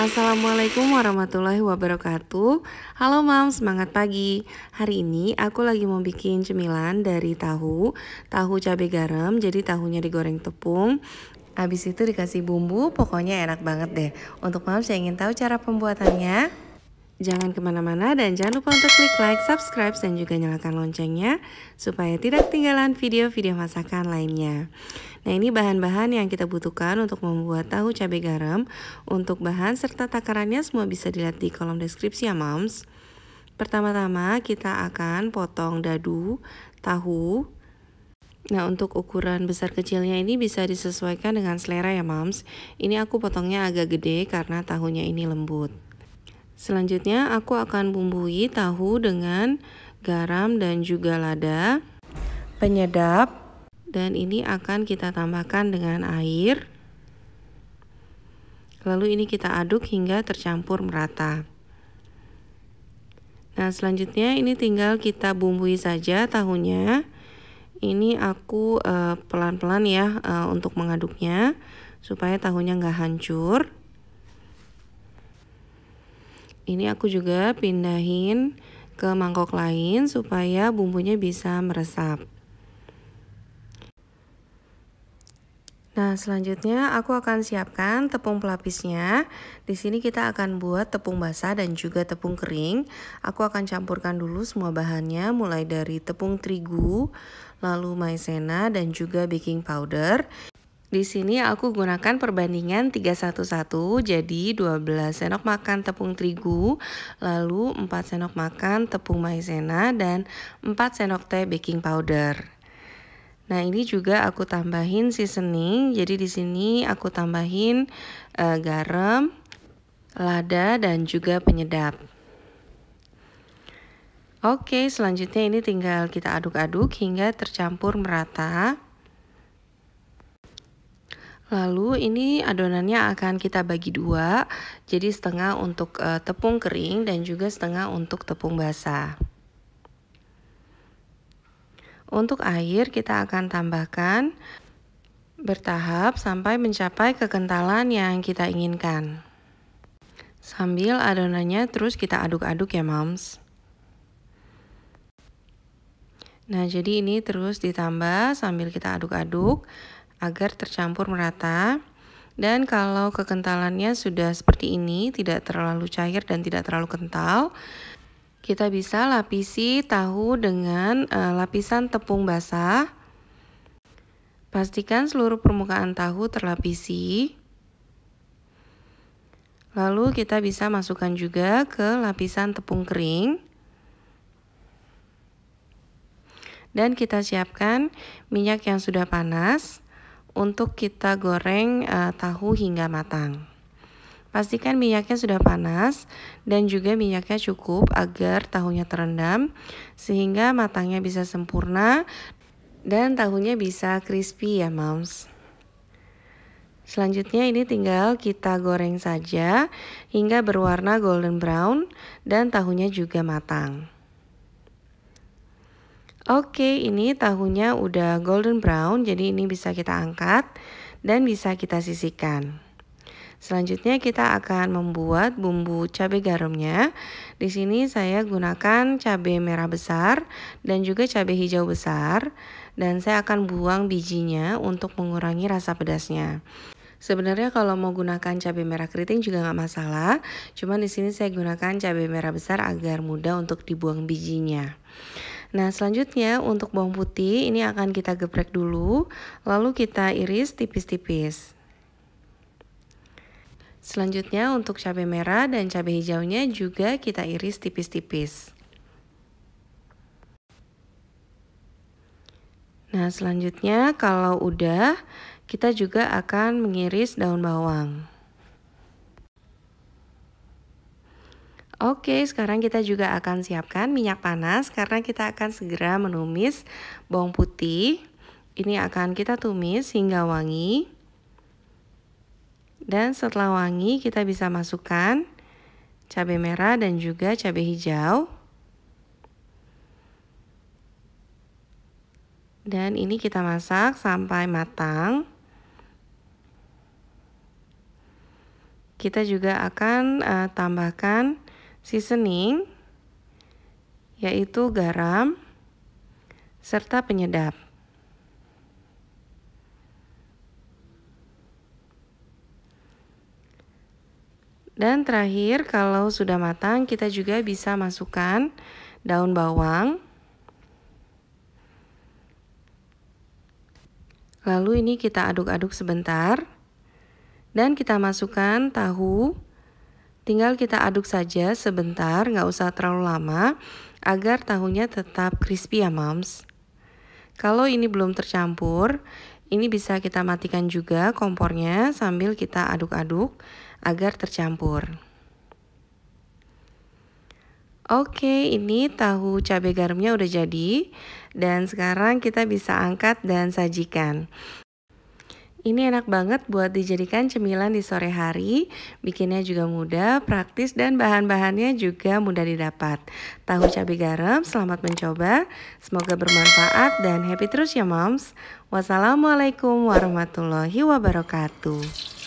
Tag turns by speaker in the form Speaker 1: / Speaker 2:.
Speaker 1: Assalamualaikum warahmatullahi wabarakatuh Halo mam, semangat pagi Hari ini aku lagi mau bikin cemilan dari tahu Tahu cabai garam, jadi tahunya digoreng tepung Habis itu dikasih bumbu, pokoknya enak banget deh Untuk mam, saya ingin tahu cara pembuatannya Jangan kemana-mana dan jangan lupa untuk klik like, subscribe, dan juga nyalakan loncengnya supaya tidak ketinggalan video-video masakan lainnya. Nah ini bahan-bahan yang kita butuhkan untuk membuat tahu cabai garam. Untuk bahan serta takarannya semua bisa dilihat di kolom deskripsi ya moms. Pertama-tama kita akan potong dadu tahu Nah untuk ukuran besar kecilnya ini bisa disesuaikan dengan selera ya moms. Ini aku potongnya agak gede karena tahunya ini lembut Selanjutnya aku akan bumbui tahu dengan garam dan juga lada penyedap dan ini akan kita tambahkan dengan air. Lalu ini kita aduk hingga tercampur merata. Nah, selanjutnya ini tinggal kita bumbui saja tahunya. Ini aku eh, pelan-pelan uh, ya uh, untuk mengaduknya supaya tahunya nggak hancur. Ini aku juga pindahin ke mangkok lain supaya bumbunya bisa meresap. Nah, selanjutnya aku akan siapkan tepung pelapisnya. Di sini kita akan buat tepung basah dan juga tepung kering. Aku akan campurkan dulu semua bahannya mulai dari tepung terigu, lalu maizena dan juga baking powder. Di sini aku gunakan perbandingan 311 jadi 12 sendok makan tepung terigu, lalu 4 sendok makan tepung maizena dan 4 sendok teh baking powder. Nah, ini juga aku tambahin seasoning. Jadi di sini aku tambahin uh, garam, lada dan juga penyedap. Oke, selanjutnya ini tinggal kita aduk-aduk hingga tercampur merata. Lalu ini adonannya akan kita bagi dua, jadi setengah untuk uh, tepung kering dan juga setengah untuk tepung basah. Untuk air kita akan tambahkan bertahap sampai mencapai kekentalan yang kita inginkan. Sambil adonannya terus kita aduk-aduk ya moms. Nah jadi ini terus ditambah sambil kita aduk-aduk agar tercampur merata. Dan kalau kekentalannya sudah seperti ini, tidak terlalu cair dan tidak terlalu kental, kita bisa lapisi tahu dengan uh, lapisan tepung basah. Pastikan seluruh permukaan tahu terlapisi. Lalu kita bisa masukkan juga ke lapisan tepung kering. Dan kita siapkan minyak yang sudah panas untuk kita goreng uh, tahu hingga matang. Pastikan minyaknya sudah panas dan juga minyaknya cukup agar tahunya terendam sehingga matangnya bisa sempurna dan tahunya bisa crispy ya moms. Selanjutnya ini tinggal kita goreng saja hingga berwarna golden brown dan tahunya juga matang. Oke, ini tahunya udah golden brown, jadi ini bisa kita angkat dan bisa kita sisihkan. Selanjutnya kita akan membuat bumbu cabai garamnya. Di sini saya gunakan cabai merah besar dan juga cabai hijau besar dan saya akan buang bijinya untuk mengurangi rasa pedasnya. Sebenarnya kalau mau gunakan cabai merah keriting juga nggak masalah, cuman di sini saya gunakan cabai merah besar agar mudah untuk dibuang bijinya. Nah, selanjutnya untuk bawang putih ini akan kita geprek dulu, lalu kita iris tipis-tipis. Selanjutnya untuk cabai merah dan cabai hijaunya juga kita iris tipis-tipis. Nah selanjutnya kalau udah kita juga akan mengiris daun bawang. Oke, sekarang kita juga akan siapkan minyak panas karena kita akan segera menumis bawang putih. Ini akan kita tumis hingga wangi. Dan setelah wangi, kita bisa masukkan cabai merah dan juga cabai hijau. Dan ini kita masak sampai matang. Kita juga akan uh, tambahkan seasoning yaitu garam serta penyedap. Dan terakhir kalau sudah matang kita juga bisa masukkan daun bawang. Lalu ini kita aduk-aduk sebentar. Dan kita masukkan tahu Tinggal kita aduk saja sebentar, nggak usah terlalu lama, agar tahunya tetap crispy ya moms. Kalau ini belum tercampur, ini bisa kita matikan juga kompornya sambil kita aduk-aduk agar tercampur. Oke, ini tahu cabai garamnya udah jadi dan sekarang kita bisa angkat dan sajikan. Ini enak banget buat dijadikan cemilan di sore hari, bikinnya juga mudah, praktis, dan bahan-bahannya juga mudah didapat. Tahu cabai garam, selamat mencoba, semoga bermanfaat dan happy terus ya moms. Wassalamualaikum warahmatullahi wabarakatuh.